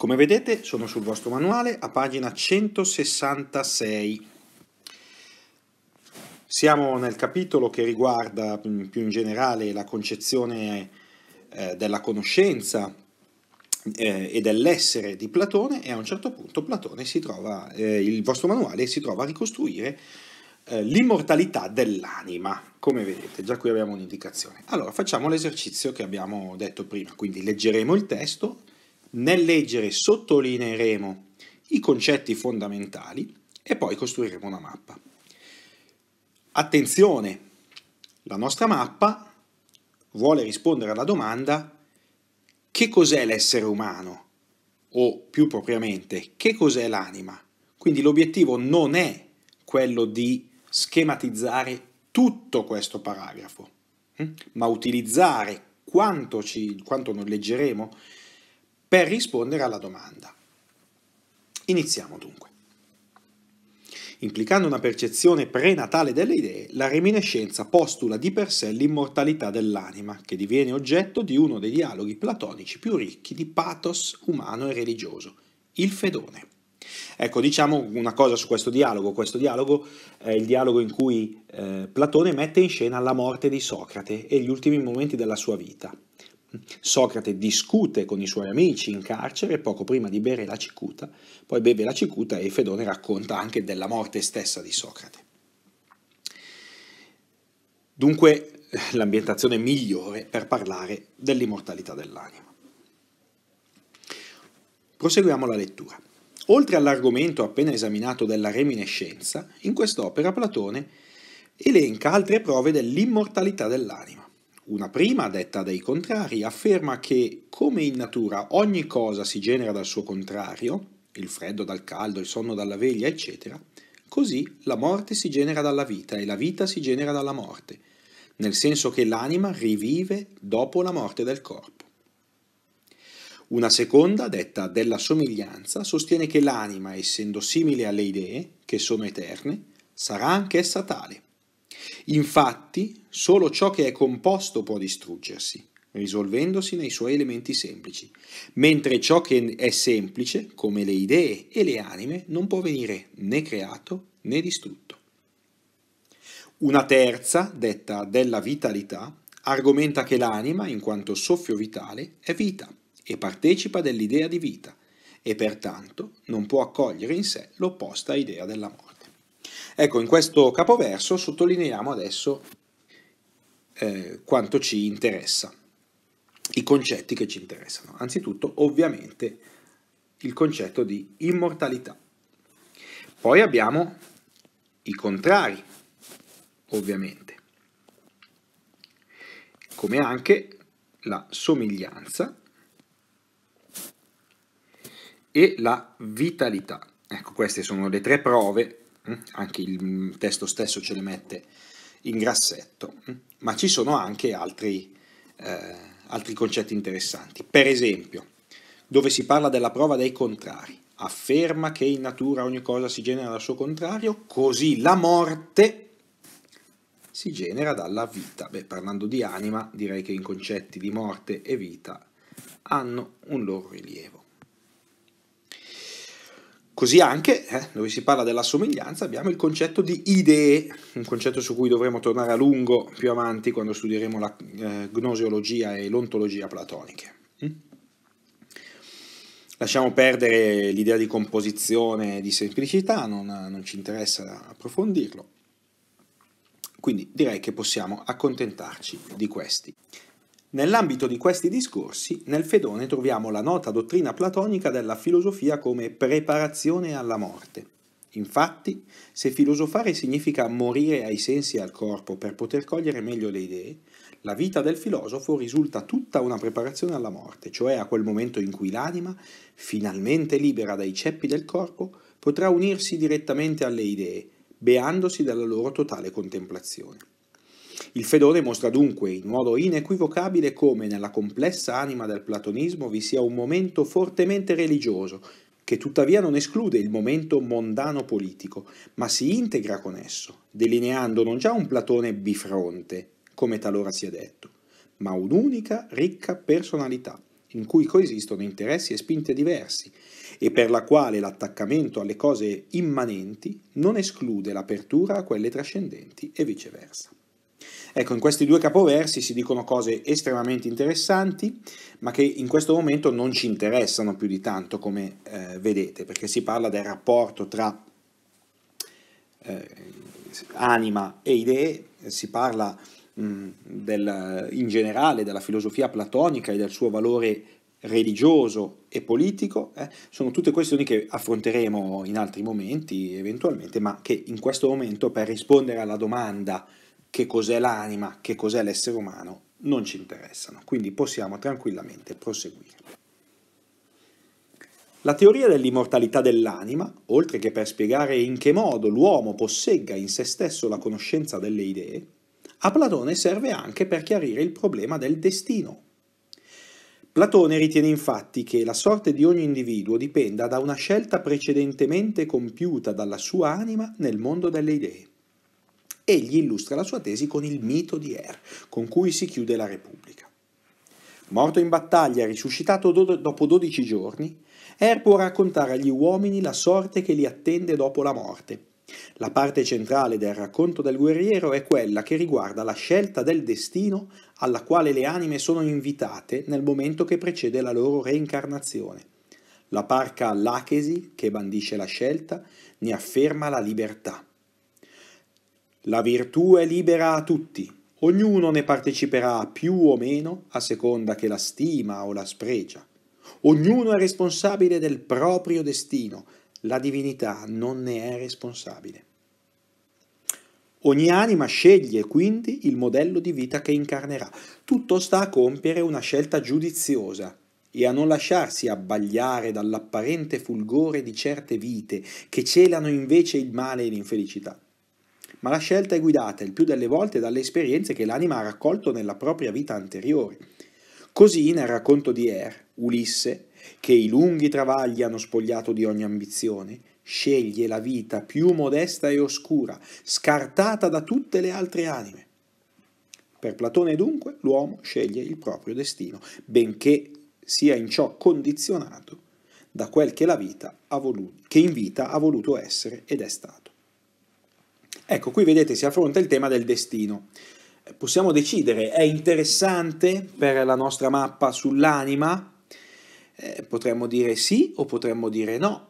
Come vedete sono sul vostro manuale a pagina 166. Siamo nel capitolo che riguarda mm, più in generale la concezione eh, della conoscenza eh, e dell'essere di Platone e a un certo punto Platone si trova, eh, il vostro manuale si trova a ricostruire l'immortalità dell'anima, come vedete, già qui abbiamo un'indicazione. Allora, facciamo l'esercizio che abbiamo detto prima, quindi leggeremo il testo, nel leggere sottolineeremo i concetti fondamentali e poi costruiremo una mappa. Attenzione, la nostra mappa vuole rispondere alla domanda che cos'è l'essere umano o più propriamente che cos'è l'anima. Quindi l'obiettivo non è quello di schematizzare tutto questo paragrafo, hm, ma utilizzare quanto, ci, quanto non leggeremo per rispondere alla domanda. Iniziamo dunque. Implicando una percezione prenatale delle idee, la reminiscenza postula di per sé l'immortalità dell'anima, che diviene oggetto di uno dei dialoghi platonici più ricchi di pathos umano e religioso, il Fedone. Ecco, diciamo una cosa su questo dialogo. Questo dialogo è il dialogo in cui eh, Platone mette in scena la morte di Socrate e gli ultimi momenti della sua vita. Socrate discute con i suoi amici in carcere poco prima di bere la cicuta, poi beve la cicuta e Fedone racconta anche della morte stessa di Socrate. Dunque l'ambientazione migliore per parlare dell'immortalità dell'anima. Proseguiamo la lettura. Oltre all'argomento appena esaminato della reminiscenza, in quest'opera Platone elenca altre prove dell'immortalità dell'anima. Una prima, detta dai contrari, afferma che, come in natura ogni cosa si genera dal suo contrario, il freddo dal caldo, il sonno dalla veglia, eccetera, così la morte si genera dalla vita e la vita si genera dalla morte, nel senso che l'anima rivive dopo la morte del corpo. Una seconda, detta della somiglianza, sostiene che l'anima, essendo simile alle idee, che sono eterne, sarà anch'essa tale Infatti, solo ciò che è composto può distruggersi, risolvendosi nei suoi elementi semplici, mentre ciò che è semplice, come le idee e le anime, non può venire né creato né distrutto. Una terza, detta della vitalità, argomenta che l'anima, in quanto soffio vitale, è vita e partecipa dell'idea di vita e pertanto non può accogliere in sé l'opposta idea della morte. Ecco, in questo capoverso sottolineiamo adesso eh, quanto ci interessa, i concetti che ci interessano. Anzitutto, ovviamente, il concetto di immortalità. Poi abbiamo i contrari, ovviamente, come anche la somiglianza e la vitalità. Ecco, queste sono le tre prove Mm? anche il testo stesso ce le mette in grassetto, mm? ma ci sono anche altri, eh, altri concetti interessanti. Per esempio, dove si parla della prova dei contrari, afferma che in natura ogni cosa si genera dal suo contrario, così la morte si genera dalla vita. Beh, parlando di anima, direi che i concetti di morte e vita hanno un loro rilievo. Così anche, eh, dove si parla della somiglianza, abbiamo il concetto di idee, un concetto su cui dovremo tornare a lungo più avanti quando studieremo la eh, gnoseologia e l'ontologia platoniche. Mm? Lasciamo perdere l'idea di composizione e di semplicità, non, non ci interessa approfondirlo. Quindi direi che possiamo accontentarci di questi. Nell'ambito di questi discorsi, nel Fedone troviamo la nota dottrina platonica della filosofia come preparazione alla morte. Infatti, se filosofare significa morire ai sensi e al corpo per poter cogliere meglio le idee, la vita del filosofo risulta tutta una preparazione alla morte, cioè a quel momento in cui l'anima, finalmente libera dai ceppi del corpo, potrà unirsi direttamente alle idee, beandosi della loro totale contemplazione. Il Fedone mostra dunque in modo inequivocabile come nella complessa anima del platonismo vi sia un momento fortemente religioso, che tuttavia non esclude il momento mondano politico, ma si integra con esso, delineando non già un Platone bifronte, come talora si è detto, ma un'unica ricca personalità, in cui coesistono interessi e spinte diversi, e per la quale l'attaccamento alle cose immanenti non esclude l'apertura a quelle trascendenti e viceversa. Ecco, in questi due capoversi si dicono cose estremamente interessanti, ma che in questo momento non ci interessano più di tanto, come eh, vedete, perché si parla del rapporto tra eh, anima e idee, si parla mh, del, in generale della filosofia platonica e del suo valore religioso e politico, eh, sono tutte questioni che affronteremo in altri momenti eventualmente, ma che in questo momento per rispondere alla domanda che cos'è l'anima, che cos'è l'essere umano, non ci interessano, quindi possiamo tranquillamente proseguire. La teoria dell'immortalità dell'anima, oltre che per spiegare in che modo l'uomo possegga in se stesso la conoscenza delle idee, a Platone serve anche per chiarire il problema del destino. Platone ritiene infatti che la sorte di ogni individuo dipenda da una scelta precedentemente compiuta dalla sua anima nel mondo delle idee egli illustra la sua tesi con il mito di Er, con cui si chiude la Repubblica. Morto in battaglia, risuscitato do dopo 12 giorni, Er può raccontare agli uomini la sorte che li attende dopo la morte. La parte centrale del racconto del guerriero è quella che riguarda la scelta del destino alla quale le anime sono invitate nel momento che precede la loro reincarnazione. La parca Lachesi, che bandisce la scelta, ne afferma la libertà. La virtù è libera a tutti, ognuno ne parteciperà più o meno a seconda che la stima o la spregia. Ognuno è responsabile del proprio destino, la divinità non ne è responsabile. Ogni anima sceglie quindi il modello di vita che incarnerà. Tutto sta a compiere una scelta giudiziosa e a non lasciarsi abbagliare dall'apparente fulgore di certe vite che celano invece il male e l'infelicità ma la scelta è guidata il più delle volte dalle esperienze che l'anima ha raccolto nella propria vita anteriore. Così nel racconto di Er, Ulisse, che i lunghi travagli hanno spogliato di ogni ambizione, sceglie la vita più modesta e oscura, scartata da tutte le altre anime. Per Platone dunque l'uomo sceglie il proprio destino, benché sia in ciò condizionato da quel che la vita ha voluto, che in vita ha voluto essere ed è stato. Ecco, qui vedete si affronta il tema del destino. Possiamo decidere, è interessante per la nostra mappa sull'anima? Eh, potremmo dire sì o potremmo dire no.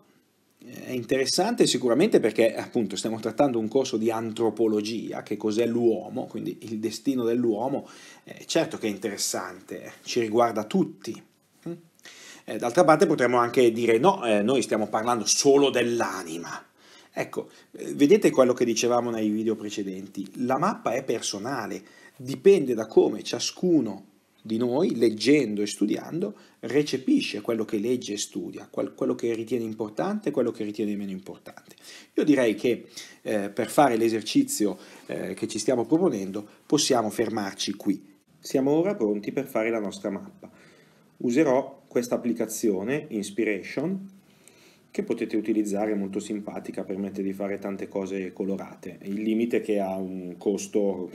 È interessante sicuramente perché appunto stiamo trattando un corso di antropologia, che cos'è l'uomo, quindi il destino dell'uomo, eh, certo che è interessante, ci riguarda tutti. Mm? Eh, d'altra parte potremmo anche dire no, eh, noi stiamo parlando solo dell'anima Ecco, eh, vedete quello che dicevamo nei video precedenti, la mappa è personale, dipende da come ciascuno di noi, leggendo e studiando, recepisce quello che legge e studia, quello che ritiene importante e quello che ritiene meno importante. Io direi che eh, per fare l'esercizio eh, che ci stiamo proponendo possiamo fermarci qui. Siamo ora pronti per fare la nostra mappa. Userò questa applicazione Inspiration che potete utilizzare, è molto simpatica, permette di fare tante cose colorate. Il limite è che ha un costo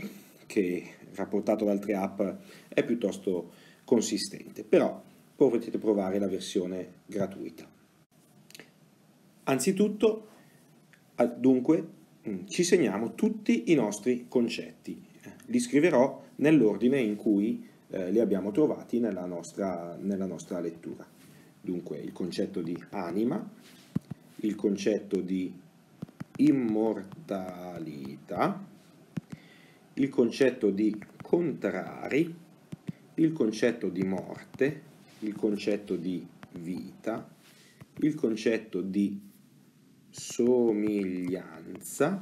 che rapportato ad altre app è piuttosto consistente, però potete provare la versione gratuita. Anzitutto, dunque, mm, ci segniamo tutti i nostri concetti. Li scriverò nell'ordine in cui eh, li abbiamo trovati nella nostra, nella nostra lettura dunque il concetto di anima, il concetto di immortalità, il concetto di contrari, il concetto di morte, il concetto di vita, il concetto di somiglianza,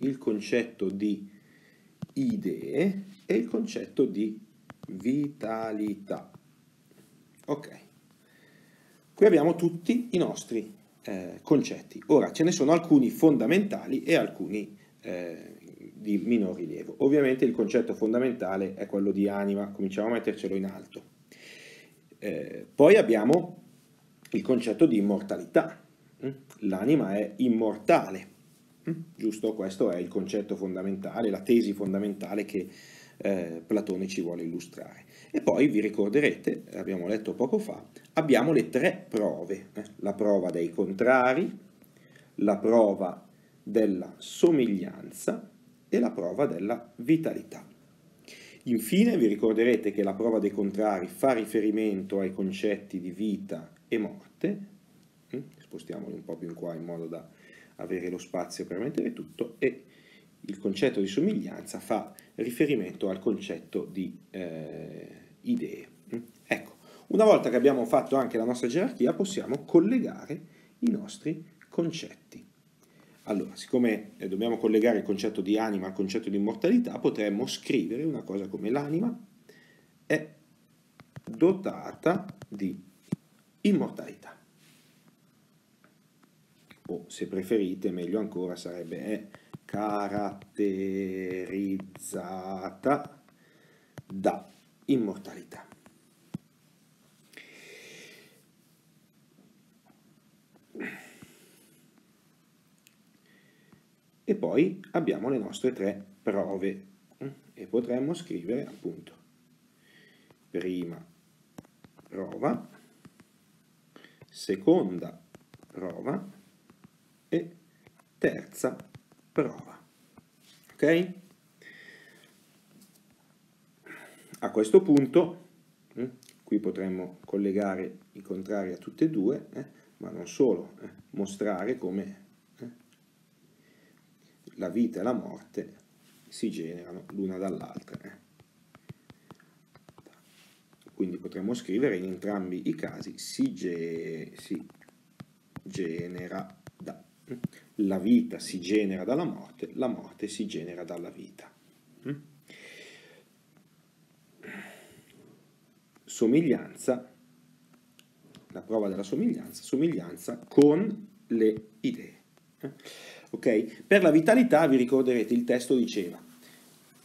il concetto di idee e il concetto di vitalità. Ok. Qui abbiamo tutti i nostri eh, concetti. Ora, ce ne sono alcuni fondamentali e alcuni eh, di minor rilievo. Ovviamente il concetto fondamentale è quello di anima, cominciamo a mettercelo in alto. Eh, poi abbiamo il concetto di immortalità. Mm? L'anima è immortale, mm? giusto? Questo è il concetto fondamentale, la tesi fondamentale che eh, Platone ci vuole illustrare. E poi vi ricorderete, abbiamo letto poco fa, abbiamo le tre prove, eh? la prova dei contrari, la prova della somiglianza e la prova della vitalità. Infine vi ricorderete che la prova dei contrari fa riferimento ai concetti di vita e morte, mm, spostiamoli un po' più in qua in modo da avere lo spazio per mettere tutto, e il concetto di somiglianza fa riferimento al concetto di eh, idee. Ecco, una volta che abbiamo fatto anche la nostra gerarchia possiamo collegare i nostri concetti. Allora, siccome eh, dobbiamo collegare il concetto di anima al concetto di immortalità, potremmo scrivere una cosa come l'anima è dotata di immortalità. O se preferite, meglio ancora, sarebbe è eh, caratterizzata da immortalità. E poi abbiamo le nostre tre prove e potremmo scrivere appunto prima prova, seconda prova e terza prova prova. Ok? A questo punto, eh, qui potremmo collegare i contrari a tutte e due, eh, ma non solo, eh, mostrare come eh, la vita e la morte si generano l'una dall'altra. Eh. Quindi potremmo scrivere in entrambi i casi si, ge si genera da. Eh, la vita si genera dalla morte, la morte si genera dalla vita. Mm? Somiglianza, la prova della somiglianza, somiglianza con le idee. Eh? Okay? Per la vitalità, vi ricorderete, il testo diceva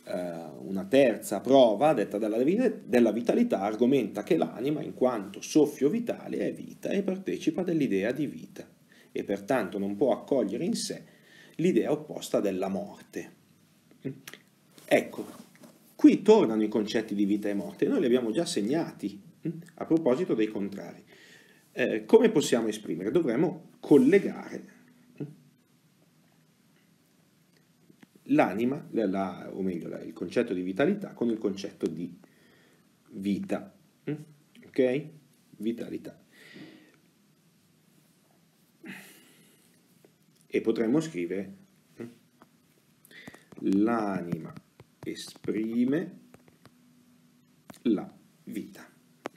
eh, una terza prova detta della, vitalità argomenta che l'anima, in quanto soffio vitale, è vita e partecipa dell'idea di vita e pertanto non può accogliere in sé l'idea opposta della morte. Ecco, qui tornano i concetti di vita e morte, noi li abbiamo già segnati mm, a proposito dei contrari. Eh, come possiamo esprimere? Dovremmo collegare mm, l'anima, la, o meglio la, il concetto di vitalità con il concetto di vita, mm, ok? Vitalità. e potremmo scrivere mm, l'anima esprime la vita.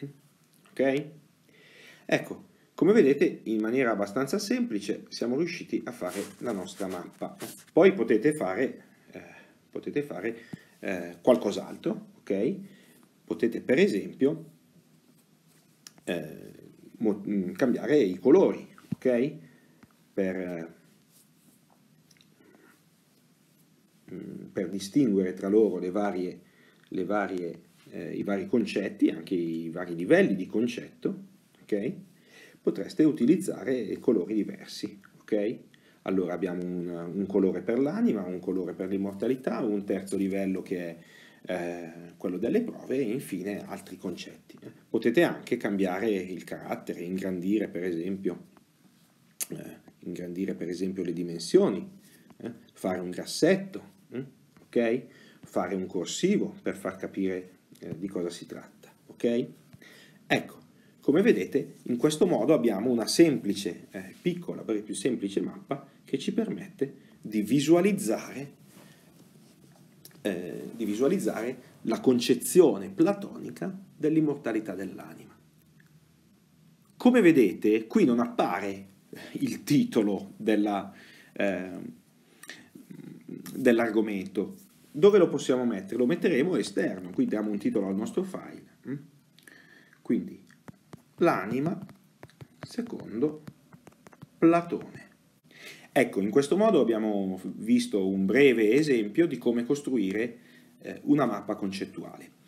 Mm, ok? Ecco, come vedete in maniera abbastanza semplice siamo riusciti a fare la nostra mappa. Poi potete fare, eh, potete fare eh, qualcos'altro, ok? Potete per esempio eh, mm, cambiare i colori, ok? Per eh, per distinguere tra loro le varie, le varie, eh, i vari concetti, anche i vari livelli di concetto, okay? potreste utilizzare colori diversi. Okay? Allora abbiamo un, un colore per l'anima, un colore per l'immortalità, un terzo livello che è eh, quello delle prove e infine altri concetti. Potete anche cambiare il carattere, ingrandire per esempio, eh, ingrandire per esempio le dimensioni, eh, fare un grassetto, ok? Fare un corsivo per far capire eh, di cosa si tratta, ok? Ecco, come vedete in questo modo abbiamo una semplice, eh, piccola, perché più semplice mappa che ci permette di visualizzare, eh, di visualizzare la concezione platonica dell'immortalità dell'anima. Come vedete qui non appare il titolo della, eh, dell'argomento. Dove lo possiamo mettere? Lo metteremo esterno, qui diamo un titolo al nostro file. Mm? Quindi l'anima secondo Platone. Ecco, in questo modo abbiamo visto un breve esempio di come costruire eh, una mappa concettuale.